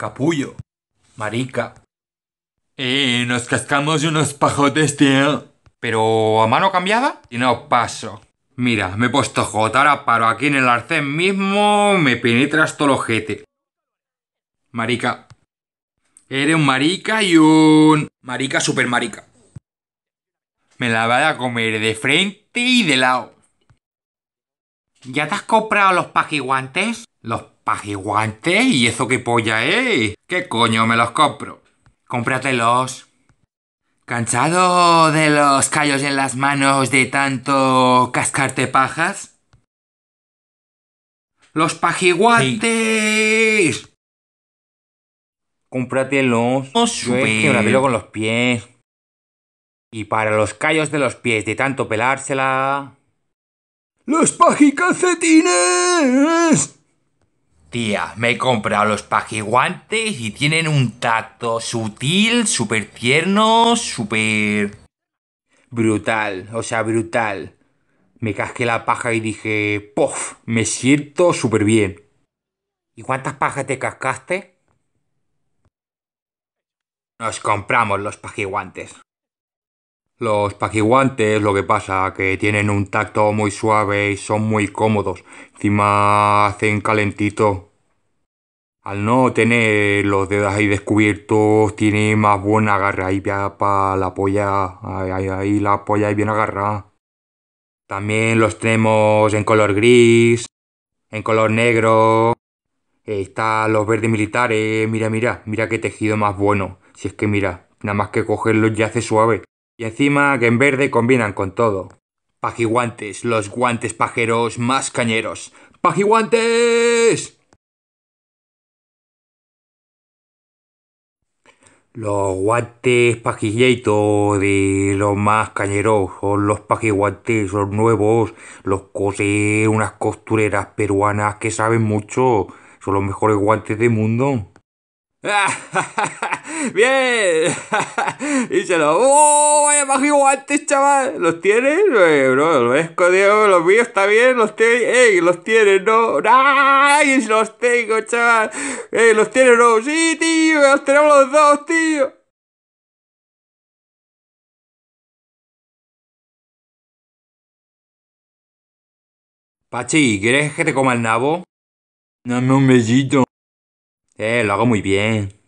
capullo, marica. Eh, nos cascamos unos pajotes, tío. Pero a mano cambiada y no paso. Mira, me he puesto jota, ahora paro aquí en el arcén mismo, me penetras todo el ojete. Marica. Eres un marica y un... Marica super marica. Me la vas a comer de frente y de lado. ¿Ya te has comprado los paquiguantes? Los pajiguante ¿Y eso que polla es? ¿Qué coño me los compro? Cómpratelos. ¿Cansado de los callos en las manos de tanto cascarte pajas? ¡Los pajiguantes! Sí. Cómpratelos. No Yo con los pies. Y para los callos de los pies de tanto pelársela... ¡Los pajicalcetines! Tía, me he comprado los pajiguantes y tienen un tacto sutil, súper tierno, súper... Brutal, o sea, brutal. Me casqué la paja y dije, ¡pof! Me siento súper bien. ¿Y cuántas pajas te cascaste? Nos compramos los pajiguantes. Los pajiguantes lo que pasa que tienen un tacto muy suave y son muy cómodos, encima hacen calentito. Al no tener los dedos ahí descubiertos, tiene más buena agarre ahí para la polla, ahí, la polla y bien agarra. También los tenemos en color gris, en color negro. Están los verdes militares, mira, mira, mira qué tejido más bueno. Si es que mira, nada más que cogerlos ya hace suave. Y encima que en verde combinan con todo. Pajiguantes, los guantes pajeros más cañeros. ¡Pajiguantes! Los guantes pajilleitos de los más cañeros son los pajiguantes, son nuevos, los cose unas costureras peruanas que saben mucho, son los mejores guantes del mundo. ¡Ah, ¡Bien! y se lo. ¡Oh! ¡Vaya más guantes, chaval! ¿Los tienes? Eh, bro, los míos está bien, los tienes. ¡Ey! ¿Los tienes? No. ¡Ay! Los tengo, chaval. ¡Ey! ¿Los tienes? No. ¡Sí, tío! ¡Los tenemos los dos, tío! Pachi, ¿quieres que te coma el nabo? Dame un besito. Eh, lo hago muy bien.